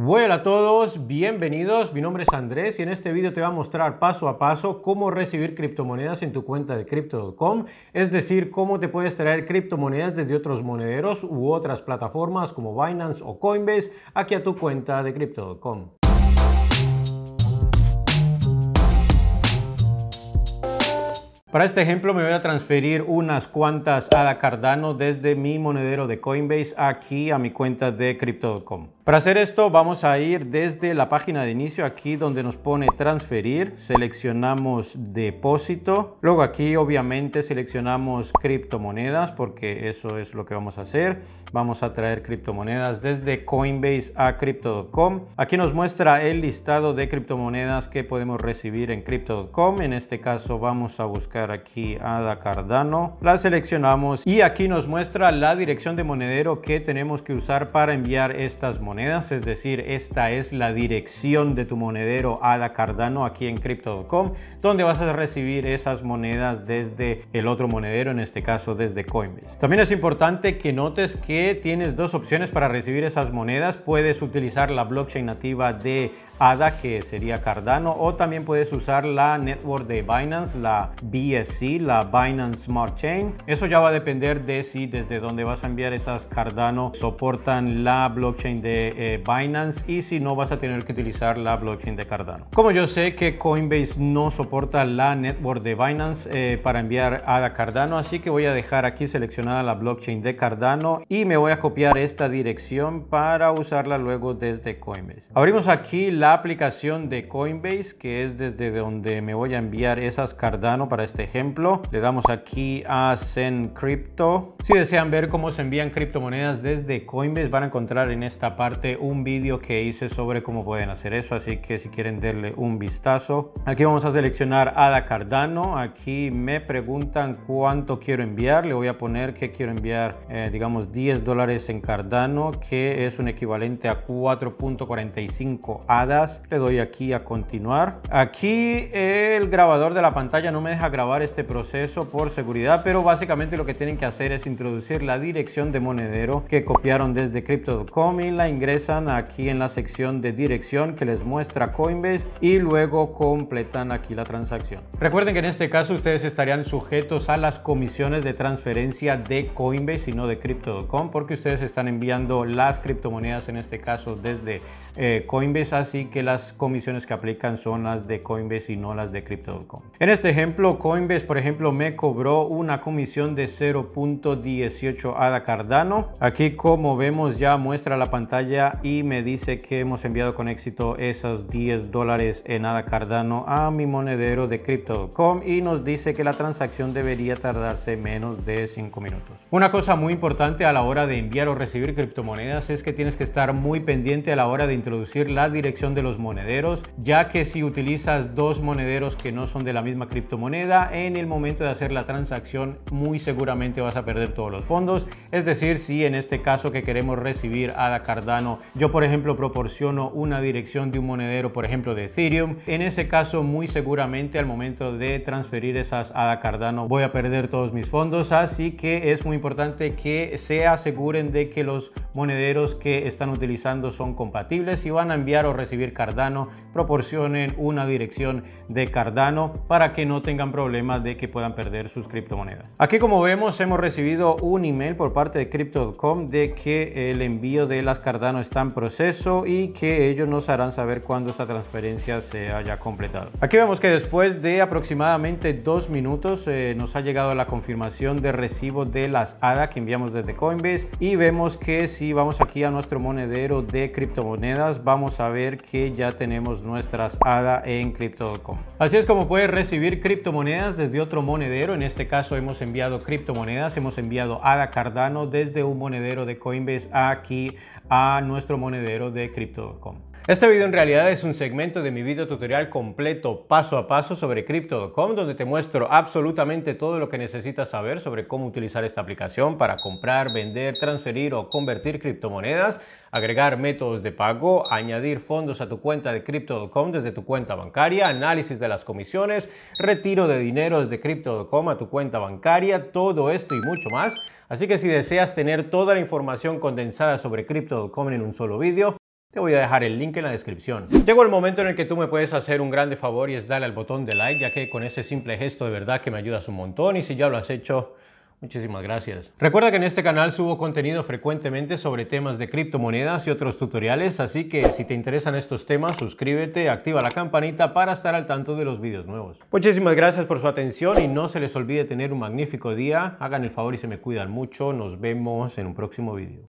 ¡Hola a todos, bienvenidos. Mi nombre es Andrés y en este vídeo te voy a mostrar paso a paso cómo recibir criptomonedas en tu cuenta de Crypto.com, es decir, cómo te puedes traer criptomonedas desde otros monederos u otras plataformas como Binance o Coinbase aquí a tu cuenta de Crypto.com. Para este ejemplo me voy a transferir unas cuantas ADA Cardano desde mi monedero de Coinbase aquí a mi cuenta de Crypto.com. Para hacer esto vamos a ir desde la página de inicio aquí donde nos pone transferir, seleccionamos depósito, luego aquí obviamente seleccionamos criptomonedas porque eso es lo que vamos a hacer, vamos a traer criptomonedas desde Coinbase a crypto.com, aquí nos muestra el listado de criptomonedas que podemos recibir en crypto.com, en este caso vamos a buscar aquí Ada Cardano. La seleccionamos y aquí nos muestra la dirección de monedero que tenemos que usar para enviar estas monedas. Es decir, esta es la dirección de tu monedero Ada Cardano aquí en Crypto.com, donde vas a recibir esas monedas desde el otro monedero, en este caso desde Coinbase. También es importante que notes que tienes dos opciones para recibir esas monedas. Puedes utilizar la blockchain nativa de ADA, que sería Cardano, o también puedes usar la network de Binance, la así la Binance Smart Chain. Eso ya va a depender de si desde dónde vas a enviar esas Cardano soportan la blockchain de eh, Binance y si no vas a tener que utilizar la blockchain de Cardano. Como yo sé que Coinbase no soporta la network de Binance eh, para enviar a Cardano, así que voy a dejar aquí seleccionada la blockchain de Cardano y me voy a copiar esta dirección para usarla luego desde Coinbase. Abrimos aquí la aplicación de Coinbase que es desde donde me voy a enviar esas Cardano para este este ejemplo. Le damos aquí a Send Crypto. Si desean ver cómo se envían criptomonedas desde Coinbase, van a encontrar en esta parte un vídeo que hice sobre cómo pueden hacer eso. Así que si quieren darle un vistazo. Aquí vamos a seleccionar ADA Cardano. Aquí me preguntan cuánto quiero enviar. Le voy a poner que quiero enviar, eh, digamos, 10 dólares en Cardano, que es un equivalente a 4.45 hadas Le doy aquí a continuar. Aquí el grabador de la pantalla no me deja grabar este proceso por seguridad, pero básicamente lo que tienen que hacer es introducir la dirección de monedero que copiaron desde crypto.com y la ingresan aquí en la sección de dirección que les muestra Coinbase y luego completan aquí la transacción. Recuerden que en este caso ustedes estarían sujetos a las comisiones de transferencia de Coinbase y no de crypto.com porque ustedes están enviando las criptomonedas en este caso desde eh, Coinbase, así que las comisiones que aplican son las de Coinbase y no las de crypto.com. En este ejemplo, Coinbase vez, por ejemplo, me cobró una comisión de 0.18 ADA Cardano. Aquí como vemos ya muestra la pantalla y me dice que hemos enviado con éxito esos 10 dólares en ADA Cardano a mi monedero de Crypto.com y nos dice que la transacción debería tardarse menos de 5 minutos. Una cosa muy importante a la hora de enviar o recibir criptomonedas es que tienes que estar muy pendiente a la hora de introducir la dirección de los monederos, ya que si utilizas dos monederos que no son de la misma criptomoneda, en el momento de hacer la transacción muy seguramente vas a perder todos los fondos. Es decir, si en este caso que queremos recibir ADA Cardano, yo por ejemplo proporciono una dirección de un monedero, por ejemplo de Ethereum, en ese caso muy seguramente al momento de transferir esas ADA Cardano voy a perder todos mis fondos, así que es muy importante que se aseguren de que los monederos que están utilizando son compatibles y van a enviar o recibir Cardano, proporcionen una dirección de Cardano para que no tengan problemas de que puedan perder sus criptomonedas. Aquí como vemos hemos recibido un email por parte de Crypto.com de que el envío de las Cardano está en proceso y que ellos nos harán saber cuándo esta transferencia se haya completado. Aquí vemos que después de aproximadamente dos minutos eh, nos ha llegado la confirmación de recibo de las ADA que enviamos desde Coinbase y vemos que si vamos aquí a nuestro monedero de criptomonedas vamos a ver que ya tenemos nuestras ADA en Crypto.com. Así es como puedes recibir criptomonedas desde otro monedero. En este caso hemos enviado criptomonedas, hemos enviado ADA Cardano desde un monedero de Coinbase aquí a nuestro monedero de Crypto.com. Este video en realidad es un segmento de mi video tutorial completo paso a paso sobre Crypto.com donde te muestro absolutamente todo lo que necesitas saber sobre cómo utilizar esta aplicación para comprar, vender, transferir o convertir criptomonedas, agregar métodos de pago, añadir fondos a tu cuenta de Crypto.com desde tu cuenta bancaria, análisis de las comisiones, retiro de dinero desde Crypto.com a tu cuenta bancaria, todo esto y mucho más. Así que si deseas tener toda la información condensada sobre Crypto.com en un solo video voy a dejar el link en la descripción. Llegó el momento en el que tú me puedes hacer un grande favor y es darle al botón de like, ya que con ese simple gesto de verdad que me ayudas un montón y si ya lo has hecho, Muchísimas gracias. Recuerda que en este canal subo contenido frecuentemente sobre temas de criptomonedas y otros tutoriales, así que si te interesan estos temas, suscríbete, activa la campanita para estar al tanto de los vídeos nuevos. Muchísimas gracias por su atención y no se les olvide tener un magnífico día. Hagan el favor y se me cuidan mucho. Nos vemos en un próximo vídeo.